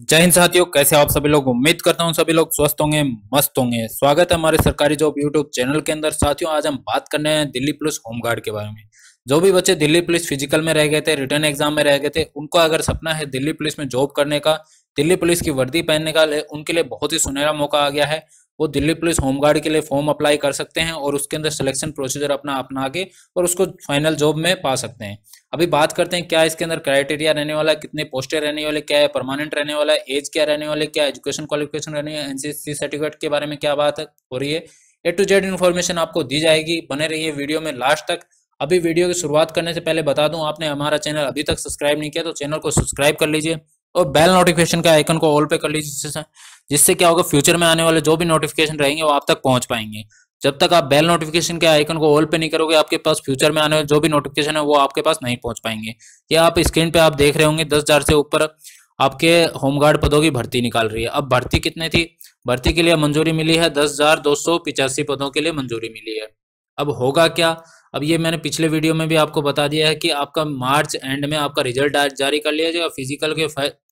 जय हिंद साथियों कैसे आप सभी लोग उम्मीद करता हूँ सभी लोग स्वस्थ होंगे मस्त होंगे स्वागत है हमारे सरकारी जॉब यूट्यूब चैनल के अंदर साथियों आज हम बात करने हैं दिल्ली पुलिस होमगार्ड के बारे में जो भी बच्चे दिल्ली पुलिस फिजिकल में रह गए थे रिटर्न एग्जाम में रह गए थे उनको अगर सपना है दिल्ली पुलिस में जॉब करने का दिल्ली पुलिस की वर्दी पहनने का उनके लिए बहुत ही सुनहरा मौका आ गया है वो दिल्ली पुलिस होमगार्ड के लिए फॉर्म अप्लाई कर सकते हैं और उसके अंदर सिलेक्शन प्रोसीजर अपना अपना के और उसको फाइनल जॉब में पा सकते हैं अभी बात करते हैं क्या इसके अंदर क्राइटेरिया रहने वाला है कितने पोस्टें रहने वाले क्या है परमानेंट रहने वाला है एज क्या रहने वाले क्या एजुकेशन क्वालिफिकेशन रहने वाले एनसीसी सर्टिफिकेट के बारे में क्या बात हो रही है ए टू जेड इन्फॉर्मेशन आपको दी जाएगी बने रहिए वीडियो में लास्ट तक अभी वीडियो की शुरुआत करने से पहले बता दूं आपने हमारा चैनल अभी तक सब्सक्राइब नहीं किया तो चैनल को सब्सक्राइब कर लीजिए और बेल नोटिफिकेशन के आइकन को ऑल पे कर लीजिए जिससे जिससे क्या होगा फ्यूचर में आने वाले जो भी नोटिफिकेशन रहेंगे वो आप तक पहुंच पाएंगे जब तक आप बेल नोटिफिकेशन के आइकन को ऑल पे नहीं करोगे आपके पास फ्यूचर में आने वाले जो भी नोटिफिकेशन है वो आपके पास नहीं पहुंच पाएंगे या आप स्क्रीन पे आप देख रहे होंगे दस हजार से ऊपर आपके होमगार्ड पदों की भर्ती निकाल रही है अब भर्ती कितने थी भर्ती के लिए मंजूरी मिली है दस हजार दो सौ पिचासी पदों के लिए मंजूरी मिली है अब होगा क्या अब ये मैंने पिछले वीडियो में भी आपको बता दिया है कि आपका मार्च एंड में आपका रिजल्ट जारी कर लिया जाएगा फिजिकल के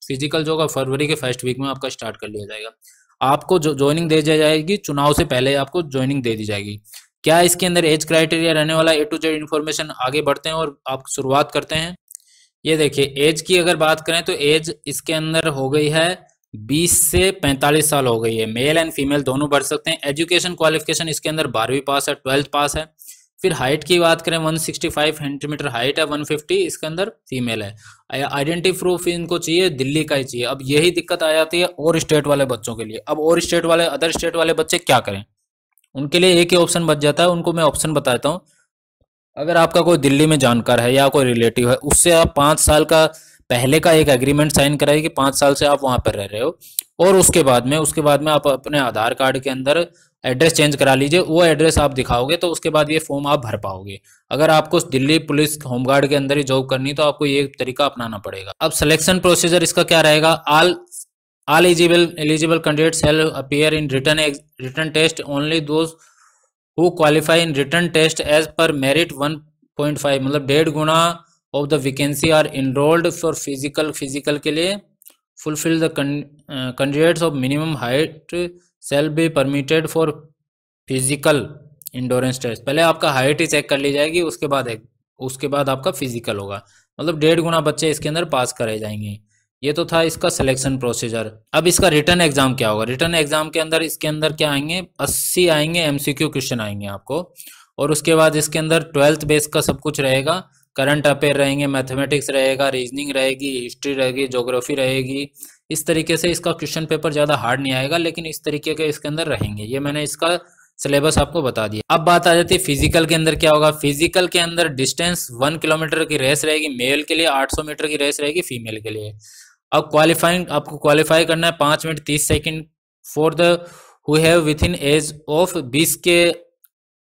फिजिकल जो होगा फरवरी के फर्स्ट वीक में आपका स्टार्ट कर लिया जाएगा आपको जो ज्वाइनिंग दे दी जाएगी चुनाव से पहले आपको ज्वाइनिंग दे दी जाएगी क्या इसके अंदर एज क्राइटेरिया रहने वाला ए टू जेड इन्फॉर्मेशन आगे बढ़ते हैं और आप शुरुआत करते हैं ये देखिए एज की अगर बात करें तो एज इसके अंदर हो गई है 20 से 45 साल हो गई है मेल एंड फीमेल दोनों बढ़ सकते हैं एजुकेशन क्वालिफिकेशन इसके अंदर बारहवीं पास है ट्वेल्थ पास है फिर हाइट की बात करें 165 सेंटीमीटर हाइट है 150 इसके अंदर फीमेल है आइडेंटिटी प्रूफ इनको चाहिए दिल्ली का ही चाहिए अब यही दिक्कत आ जाती है और स्टेट वाले बच्चों के लिए अब और स्टेट वाले अदर स्टेट वाले बच्चे क्या करें उनके लिए एक ही ऑप्शन बच जाता है उनको मैं ऑप्शन बताता हूँ अगर आपका कोई दिल्ली में जानकार है या कोई रिलेटिव है उससे आप पाँच साल का पहले का एक एग्रीमेंट साइन कराइए कि पाँच साल से आप वहाँ पर रह रहे हो और उसके बाद में उसके बाद में आप अपने आधार कार्ड के अंदर एड्रेस चेंज करा लीजिए वो एड्रेस आप दिखाओगे तो उसके बाद ये फॉर्म आप भर पाओगे अगर आपको दिल्ली पुलिस होमगार्ड के अंदर ही जॉब करनी तो आपको ये तरीका अपनाना पड़ेगा अब सिलेक्शन प्रोसीजर इसका क्या रहेगा all all eligible eligible candidate shall appear in written written test only those who qualify in written test as per merit one मतलब डेढ़ गुना of the vacancy are enrolled for physical physical के लिए fulfill the conditions uh, of minimum height shall be permitted for physical endurance test पहले आपका height ही check कर ली जाएगी उसके बाद एक उसके बाद आपका फिजिकल होगा मतलब डेढ़ गुना बच्चे इसके अंदर पास कराए जाएंगे ये तो था इसका सिलेक्शन प्रोसीजर अब इसका रिटर्न एग्जाम क्या होगा रिटर्न एग्जाम के अंदर इसके अंदर क्या आएंगे 80 आएंगे एमसीक्यू क्वेश्चन आएंगे आपको और उसके बाद इसके अंदर ट्वेल्थ बेस का सब कुछ रहेगा करंट अफेयर रहेंगे मैथमेटिक्स रहेगा रीजनिंग रहेगी हिस्ट्री रहेगी जोग्राफी रहेगी इस तरीके से इसका क्वेश्चन पेपर ज़्यादा हार्ड नहीं आएगा लेकिन इस तरीके के इसके अंदर रहेंगे ये मैंने इसका सिलेबस आपको बता दिया अब बात आ जाती है फिजिकल के अंदर क्या होगा फिजिकल के अंदर डिस्टेंस वन किलोमीटर की रेस रहेगी मेल के लिए आठ मीटर की रेस रहेगी फीमेल के लिए अब क्वालिफाइंग आपको क्वालिफाई करना है पाँच मिनट तीस second for the who have within age of बीस के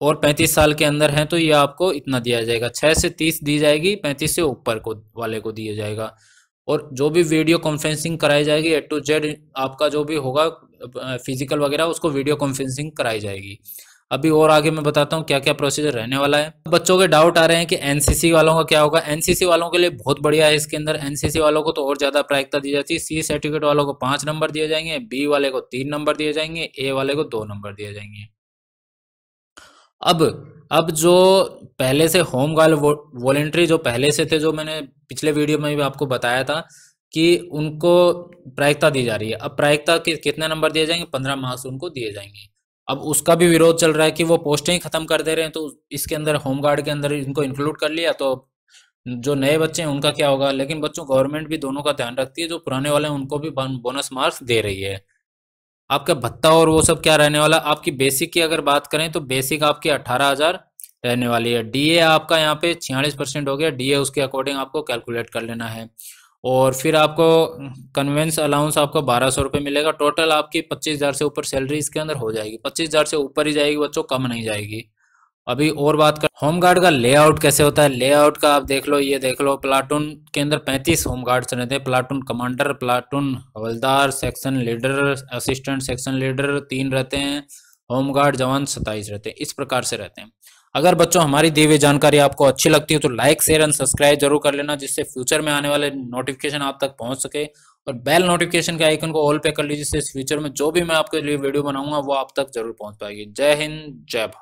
और 35 साल के अंदर हैं तो ये आपको इतना दिया जाएगा 6 से 30 दी जाएगी 35 से ऊपर को वाले को दिया जाएगा और जो भी वीडियो कॉन्फ्रेंसिंग कराई जाएगी ए टू जेड आपका जो भी होगा फिजिकल वगैरह उसको वीडियो कॉन्फ्रेंसिंग कराई जाएगी अभी और आगे मैं बताता हूँ क्या क्या प्रोसीजर रहने वाला है बच्चों के डाउट आ रहे हैं कि एनसीसी वालों का क्या होगा एनसीसी वालों के लिए बहुत बढ़िया है इसके अंदर एनसीसी वालों को तो और ज़्यादा प्रायिकता दी जाती है सी सर्टिफिकेट वालों को पांच नंबर दिए जाएंगे बी वाले को तीन नंबर दिए जाएंगे ए वाले को दो नंबर दिए जाएंगे अब अब जो पहले से होम गार्ड वॉलेंट्री जो पहले से थे जो मैंने पिछले वीडियो में भी आपको बताया था कि उनको प्रायिकता दी जा रही है अब प्रायिकता के कितने नंबर दिए जाएंगे पंद्रह मार्क्स उनको दिए जाएंगे अब उसका भी विरोध चल रहा है कि वो पोस्टें ही खत्म कर दे रहे हैं तो इसके अंदर होमगार्ड के अंदर इनको इंक्लूड कर लिया तो जो नए बच्चे हैं उनका क्या होगा लेकिन बच्चों गवर्नमेंट भी दोनों का ध्यान रखती है जो पुराने वाले हैं उनको भी बोनस मार्क्स दे रही है आपका भत्ता और वो सब क्या रहने वाला आपकी बेसिक की अगर बात करें तो बेसिक आपकी अट्ठारह हजार रहने वाली है डीए आपका यहाँ पे छियालीस परसेंट हो गया डीए उसके अकॉर्डिंग आपको कैलकुलेट कर लेना है और फिर आपको कन्वेंस अलाउंस आपको बारह सौ रुपये मिलेगा टोटल आपकी पच्चीस हज़ार से ऊपर सैलरी इसके अंदर हो जाएगी पच्चीस हज़ार से ऊपर ही जाएगी बच्चों कम नहीं जाएगी अभी और बात कर होम गार्ड का लेआउट कैसे होता है लेआउट का आप देख लो ये देख लो प्लाटून के अंदर 35 होम गार्ड चने थे platoon commander platoon havildar section leader assistant section leader तीन रहते हैं होम गार्ड जवान सत्ताईस रहते हैं इस प्रकार से रहते हैं अगर बच्चों हमारी दी हुई जानकारी आपको अच्छी लगती है तो लाइक शेयर एंड सब्सक्राइब जरूर कर लेना जिससे फ्यूचर में आने वाले नोटिफिकेशन आप तक पहुंच सके और बेल नोटिफिकेशन के आइकन को ऑल पे कर लीजिए जिससे फ्यूचर में जो भी मैं आपके लिए वीडियो बनाऊंगा वो आप तक जरूर पहुंच पाएगी जय हिंद जय भारत